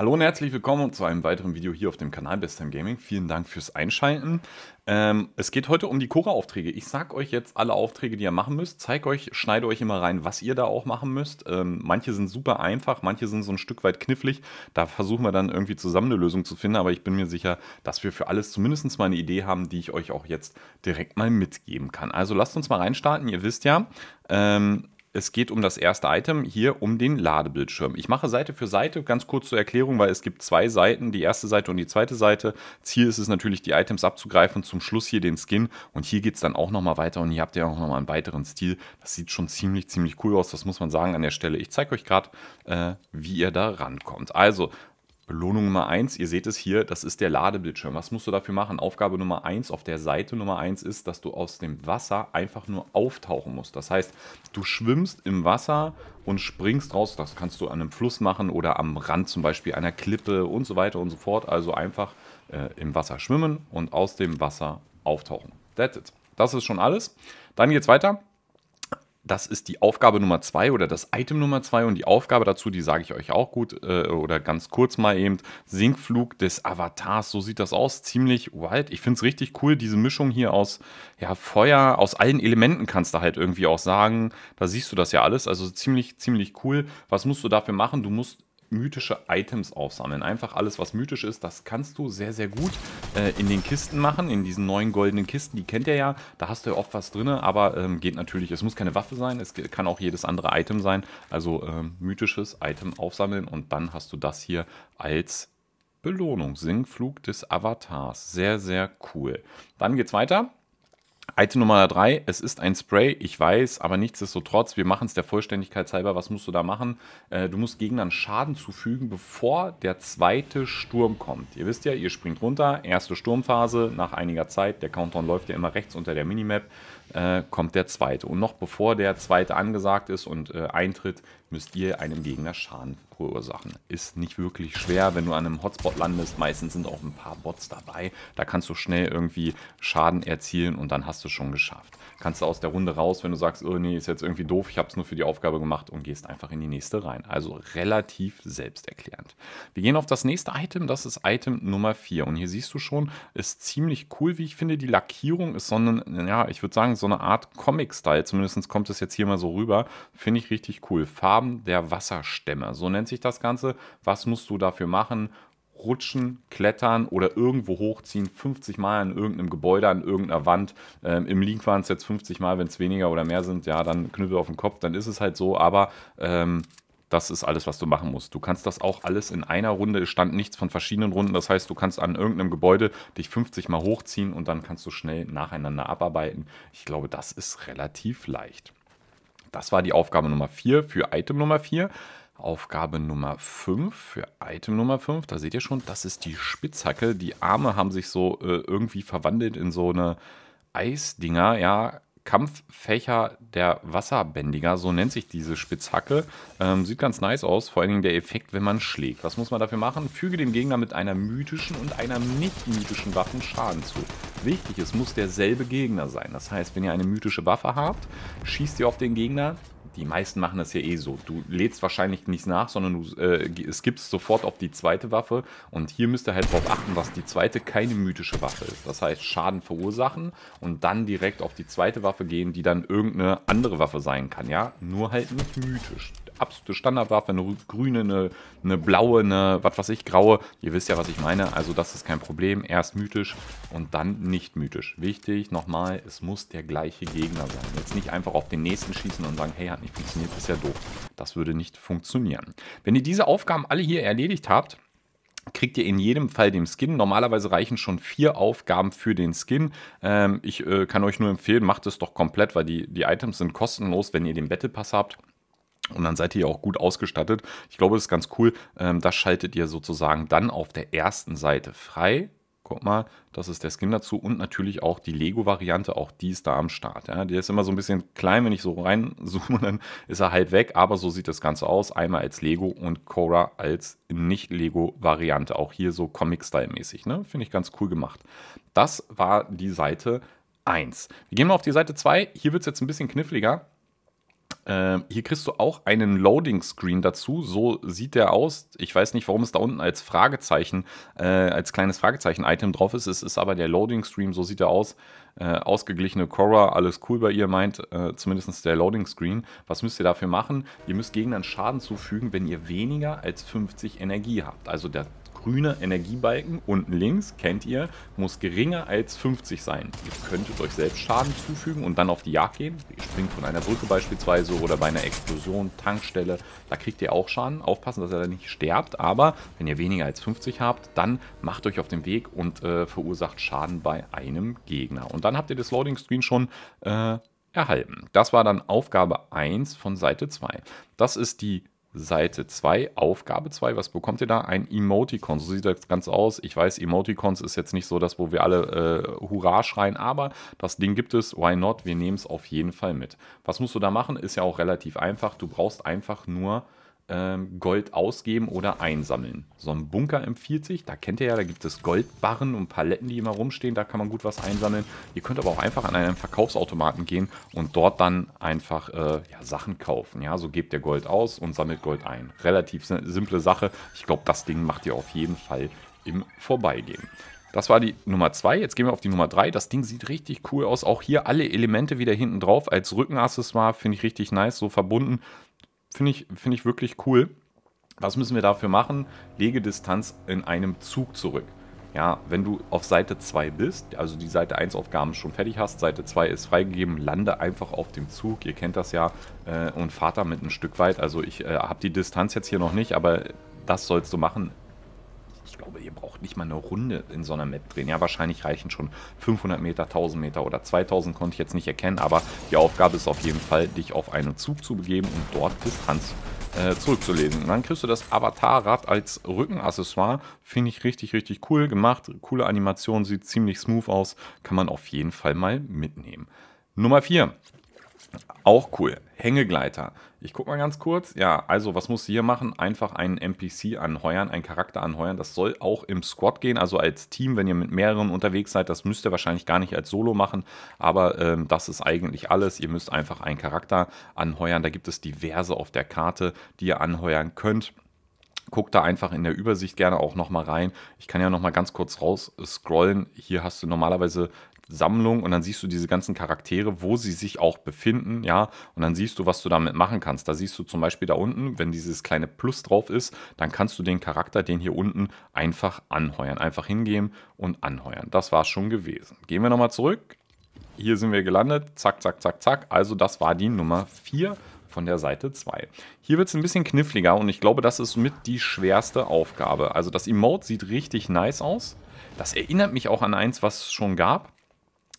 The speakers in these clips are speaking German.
Hallo und herzlich willkommen zu einem weiteren Video hier auf dem Kanal Best Time Gaming. Vielen Dank fürs Einschalten. Ähm, es geht heute um die Cora-Aufträge. Ich sage euch jetzt alle Aufträge, die ihr machen müsst. Zeige euch, schneide euch immer rein, was ihr da auch machen müsst. Ähm, manche sind super einfach, manche sind so ein Stück weit knifflig. Da versuchen wir dann irgendwie zusammen eine Lösung zu finden. Aber ich bin mir sicher, dass wir für alles zumindest mal eine Idee haben, die ich euch auch jetzt direkt mal mitgeben kann. Also lasst uns mal reinstarten. Ihr wisst ja, ähm, es geht um das erste Item, hier um den Ladebildschirm. Ich mache Seite für Seite, ganz kurz zur Erklärung, weil es gibt zwei Seiten, die erste Seite und die zweite Seite. Ziel ist es natürlich, die Items abzugreifen, zum Schluss hier den Skin und hier geht es dann auch nochmal weiter und hier habt ihr auch nochmal einen weiteren Stil. Das sieht schon ziemlich, ziemlich cool aus, das muss man sagen an der Stelle. Ich zeige euch gerade, äh, wie ihr da rankommt. Also, Belohnung Nummer 1, ihr seht es hier, das ist der Ladebildschirm. Was musst du dafür machen? Aufgabe Nummer 1 auf der Seite Nummer 1 ist, dass du aus dem Wasser einfach nur auftauchen musst. Das heißt, du schwimmst im Wasser und springst raus. Das kannst du an einem Fluss machen oder am Rand zum Beispiel einer Klippe und so weiter und so fort. Also einfach äh, im Wasser schwimmen und aus dem Wasser auftauchen. That's it. Das ist schon alles. Dann geht's weiter das ist die Aufgabe Nummer zwei oder das Item Nummer zwei und die Aufgabe dazu, die sage ich euch auch gut äh, oder ganz kurz mal eben. Sinkflug des Avatars, so sieht das aus, ziemlich wild. Ich finde es richtig cool, diese Mischung hier aus ja, Feuer, aus allen Elementen kannst du halt irgendwie auch sagen. Da siehst du das ja alles, also ziemlich, ziemlich cool. Was musst du dafür machen? Du musst mythische Items aufsammeln. Einfach alles, was mythisch ist, das kannst du sehr, sehr gut äh, in den Kisten machen, in diesen neuen goldenen Kisten, die kennt ihr ja, da hast du ja oft was drin, aber ähm, geht natürlich, es muss keine Waffe sein, es kann auch jedes andere Item sein, also ähm, mythisches Item aufsammeln und dann hast du das hier als Belohnung, Singflug des Avatars, sehr, sehr cool. Dann geht's weiter Item Nummer drei: es ist ein Spray, ich weiß, aber nichtsdestotrotz, wir machen es der Vollständigkeit halber, was musst du da machen? Äh, du musst Gegnern Schaden zufügen, bevor der zweite Sturm kommt. Ihr wisst ja, ihr springt runter, erste Sturmphase, nach einiger Zeit, der Countdown läuft ja immer rechts unter der Minimap, äh, kommt der zweite. Und noch bevor der zweite angesagt ist und äh, eintritt, müsst ihr einem Gegner Schaden verursachen. Ist nicht wirklich schwer, wenn du an einem Hotspot landest. Meistens sind auch ein paar Bots dabei. Da kannst du schnell irgendwie Schaden erzielen und dann hast du es schon geschafft. Kannst du aus der Runde raus, wenn du sagst, oh nee, ist jetzt irgendwie doof, ich habe es nur für die Aufgabe gemacht und gehst einfach in die nächste rein. Also relativ selbsterklärend. Wir gehen auf das nächste Item, das ist Item Nummer 4. Und hier siehst du schon, ist ziemlich cool, wie ich finde. Die Lackierung ist so ein, ja, ich würde sagen, so eine Art Comic-Style, zumindest kommt es jetzt hier mal so rüber. Finde ich richtig cool. Farben der Wasserstämme, so nennt sich das Ganze. Was musst du dafür machen? Rutschen, Klettern oder irgendwo hochziehen, 50 Mal in irgendeinem Gebäude, an irgendeiner Wand. Ähm, Im Link waren es jetzt 50 Mal, wenn es weniger oder mehr sind, ja, dann Knüppel auf den Kopf, dann ist es halt so, aber ähm, das ist alles, was du machen musst. Du kannst das auch alles in einer Runde, es stand nichts von verschiedenen Runden. Das heißt, du kannst an irgendeinem Gebäude dich 50 Mal hochziehen und dann kannst du schnell nacheinander abarbeiten. Ich glaube, das ist relativ leicht. Das war die Aufgabe Nummer 4 für Item Nummer 4. Aufgabe Nummer 5 für Item Nummer 5. Da seht ihr schon, das ist die Spitzhacke. Die Arme haben sich so äh, irgendwie verwandelt in so eine Eisdinger. Ja, Kampffächer der Wasserbändiger, so nennt sich diese Spitzhacke. Ähm, sieht ganz nice aus, vor allen Dingen der Effekt, wenn man schlägt. Was muss man dafür machen? Füge dem Gegner mit einer mythischen und einer nicht mythischen Waffe Schaden zu. Wichtig, es muss derselbe Gegner sein. Das heißt, wenn ihr eine mythische Waffe habt, schießt ihr auf den Gegner, die meisten machen das ja eh so. Du lädst wahrscheinlich nichts nach, sondern du äh, skippst sofort auf die zweite Waffe. Und hier müsst ihr halt darauf achten, dass die zweite keine mythische Waffe ist. Das heißt, Schaden verursachen und dann direkt auf die zweite Waffe gehen, die dann irgendeine andere Waffe sein kann, ja? Nur halt nicht mythisch absolute Standardwaffe, eine grüne, eine, eine blaue, eine was weiß ich, graue. Ihr wisst ja, was ich meine, also das ist kein Problem. Erst mythisch und dann nicht mythisch. Wichtig, nochmal, es muss der gleiche Gegner sein. Jetzt nicht einfach auf den nächsten schießen und sagen, hey, hat nicht funktioniert, ist ja doof. Das würde nicht funktionieren. Wenn ihr diese Aufgaben alle hier erledigt habt, kriegt ihr in jedem Fall den Skin. Normalerweise reichen schon vier Aufgaben für den Skin. Ähm, ich äh, kann euch nur empfehlen, macht es doch komplett, weil die, die Items sind kostenlos, wenn ihr den Battle Pass habt. Und dann seid ihr auch gut ausgestattet. Ich glaube, das ist ganz cool. Ähm, das schaltet ihr sozusagen dann auf der ersten Seite frei. Guck mal, das ist der Skin dazu und natürlich auch die Lego-Variante, auch die ist da am Start. Ja. Die ist immer so ein bisschen klein, wenn ich so reinzoome, dann ist er halt weg, aber so sieht das Ganze aus. Einmal als Lego und Cora als Nicht-Lego-Variante. Auch hier so Comic-Style-mäßig. Ne? Finde ich ganz cool gemacht. Das war die Seite 1. Wir gehen mal auf die Seite 2. Hier wird es jetzt ein bisschen kniffliger. Ähm, hier kriegst du auch einen Loading-Screen dazu. So sieht der aus. Ich weiß nicht, warum es da unten als Fragezeichen, äh, als kleines Fragezeichen-Item drauf ist. Es ist aber der Loading-Screen, so sieht er aus. Äh, ausgeglichene Cora, alles cool bei ihr, meint äh, zumindest der Loading-Screen. Was müsst ihr dafür machen? Ihr müsst Gegnern Schaden zufügen, wenn ihr weniger als 50 Energie habt. Also der grüner Energiebalken unten links, kennt ihr, muss geringer als 50 sein. Ihr könntet euch selbst Schaden zufügen und dann auf die Jagd gehen. Ihr springt von einer Brücke beispielsweise oder bei einer Explosion, Tankstelle, da kriegt ihr auch Schaden. Aufpassen, dass ihr da nicht sterbt, aber wenn ihr weniger als 50 habt, dann macht euch auf den Weg und äh, verursacht Schaden bei einem Gegner. Und dann habt ihr das Loading Screen schon äh, erhalten. Das war dann Aufgabe 1 von Seite 2. Das ist die Seite 2, Aufgabe 2, was bekommt ihr da? Ein Emoticon. So sieht das ganz aus. Ich weiß, Emoticons ist jetzt nicht so das, wo wir alle äh, Hurra schreien, aber das Ding gibt es. Why not? Wir nehmen es auf jeden Fall mit. Was musst du da machen? Ist ja auch relativ einfach. Du brauchst einfach nur ähm, Gold ausgeben oder einsammeln. So ein Bunker empfiehlt sich, da kennt ihr ja, da gibt es Goldbarren und Paletten, die immer rumstehen, da kann man gut was einsammeln. Ihr könnt aber auch einfach an einen Verkaufsautomaten gehen und dort dann einfach äh, ja, Sachen kaufen. Ja, so gebt ihr Gold aus und sammelt Gold ein. Relativ simple Sache. Ich glaube, das Ding macht ihr auf jeden Fall im Vorbeigehen. Das war die Nummer 2. Jetzt gehen wir auf die Nummer 3. Das Ding sieht richtig cool aus. Auch hier alle Elemente wieder hinten drauf als Rückenaccessoire. Finde ich richtig nice. So verbunden. Finde ich, find ich wirklich cool. Was müssen wir dafür machen? Lege Distanz in einem Zug zurück. Ja, wenn du auf Seite 2 bist, also die Seite 1 Aufgaben schon fertig hast, Seite 2 ist freigegeben, lande einfach auf dem Zug, ihr kennt das ja, äh, und fahrt damit ein Stück weit. Also ich äh, habe die Distanz jetzt hier noch nicht, aber das sollst du machen ich glaube, ihr braucht nicht mal eine Runde in so einer Map drehen. Ja, wahrscheinlich reichen schon 500 Meter, 1000 Meter oder 2000, konnte ich jetzt nicht erkennen. Aber die Aufgabe ist auf jeden Fall, dich auf einen Zug zu begeben und dort Distanz äh, zurückzulesen. Und dann kriegst du das Avatarrad als Rückenaccessoire. Finde ich richtig, richtig cool gemacht. Coole Animation, sieht ziemlich smooth aus. Kann man auf jeden Fall mal mitnehmen. Nummer 4. Auch cool. Hängegleiter. Ich guck mal ganz kurz. Ja, also was musst du hier machen? Einfach einen NPC anheuern, einen Charakter anheuern. Das soll auch im Squad gehen, also als Team, wenn ihr mit mehreren unterwegs seid. Das müsst ihr wahrscheinlich gar nicht als Solo machen, aber ähm, das ist eigentlich alles. Ihr müsst einfach einen Charakter anheuern. Da gibt es diverse auf der Karte, die ihr anheuern könnt. Guck da einfach in der Übersicht gerne auch nochmal rein. Ich kann ja nochmal ganz kurz raus scrollen. Hier hast du normalerweise Sammlung und dann siehst du diese ganzen Charaktere, wo sie sich auch befinden, ja, und dann siehst du, was du damit machen kannst. Da siehst du zum Beispiel da unten, wenn dieses kleine Plus drauf ist, dann kannst du den Charakter, den hier unten, einfach anheuern. Einfach hingehen und anheuern. Das war schon gewesen. Gehen wir nochmal zurück. Hier sind wir gelandet. Zack, zack, zack, zack. Also das war die Nummer 4 von der Seite 2. Hier wird es ein bisschen kniffliger und ich glaube, das ist mit die schwerste Aufgabe. Also das Emote sieht richtig nice aus. Das erinnert mich auch an eins, was es schon gab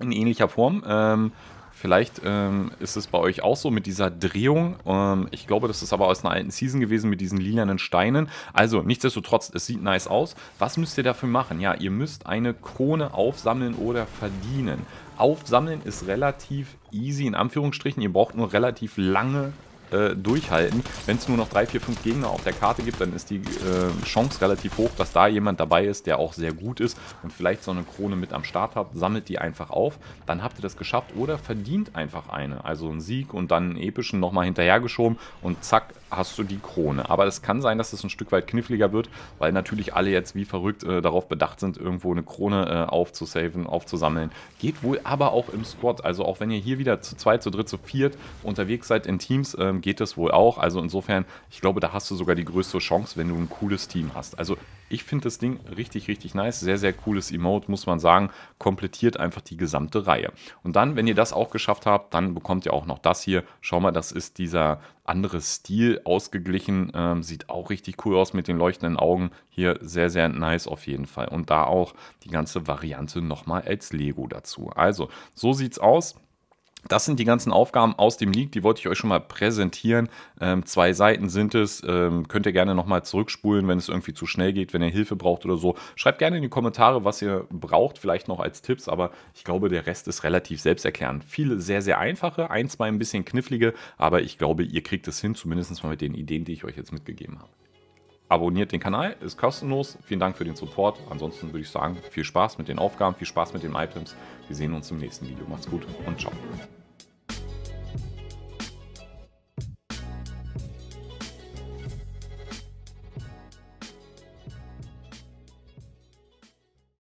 in ähnlicher Form. Ähm, Vielleicht ähm, ist es bei euch auch so mit dieser Drehung. Ähm, ich glaube, das ist aber aus einer alten Season gewesen mit diesen lilanen Steinen. Also nichtsdestotrotz, es sieht nice aus. Was müsst ihr dafür machen? Ja, ihr müsst eine Krone aufsammeln oder verdienen. Aufsammeln ist relativ easy in Anführungsstrichen. Ihr braucht nur relativ lange äh, durchhalten. Wenn es nur noch 3, 4, 5 Gegner auf der Karte gibt, dann ist die äh, Chance relativ hoch, dass da jemand dabei ist, der auch sehr gut ist und vielleicht so eine Krone mit am Start hat. Sammelt die einfach auf, dann habt ihr das geschafft oder verdient einfach eine. Also einen Sieg und dann einen epischen nochmal hinterhergeschoben und zack, hast du die Krone. Aber es kann sein, dass es das ein Stück weit kniffliger wird, weil natürlich alle jetzt wie verrückt äh, darauf bedacht sind, irgendwo eine Krone äh, aufzusaven, aufzusammeln. Geht wohl aber auch im Squad. Also auch wenn ihr hier wieder zu zweit, zu dritt, zu viert unterwegs seid in Teams, ähm, Jahren geht das wohl auch. Also insofern, ich glaube, da hast du sogar die größte Chance, wenn du ein cooles Team hast. Also ich finde das Ding richtig, richtig nice. Sehr, sehr cooles Emote, muss man sagen. Komplettiert einfach die gesamte Reihe. Und dann, wenn ihr das auch geschafft habt, dann bekommt ihr auch noch das hier. Schau mal, das ist dieser andere Stil ausgeglichen. Ähm, sieht auch richtig cool aus mit den leuchtenden Augen. Hier sehr, sehr nice auf jeden Fall. Und da auch die ganze Variante nochmal als Lego dazu. Also, so sieht es aus. Das sind die ganzen Aufgaben aus dem League, die wollte ich euch schon mal präsentieren. Ähm, zwei Seiten sind es. Ähm, könnt ihr gerne nochmal zurückspulen, wenn es irgendwie zu schnell geht, wenn ihr Hilfe braucht oder so. Schreibt gerne in die Kommentare, was ihr braucht, vielleicht noch als Tipps, aber ich glaube, der Rest ist relativ selbsterklärend. Viele sehr, sehr einfache, ein, zwei ein bisschen knifflige, aber ich glaube, ihr kriegt es hin, zumindest mal mit den Ideen, die ich euch jetzt mitgegeben habe. Abonniert den Kanal, ist kostenlos. Vielen Dank für den Support. Ansonsten würde ich sagen, viel Spaß mit den Aufgaben, viel Spaß mit den Items. Wir sehen uns im nächsten Video. Macht's gut und ciao.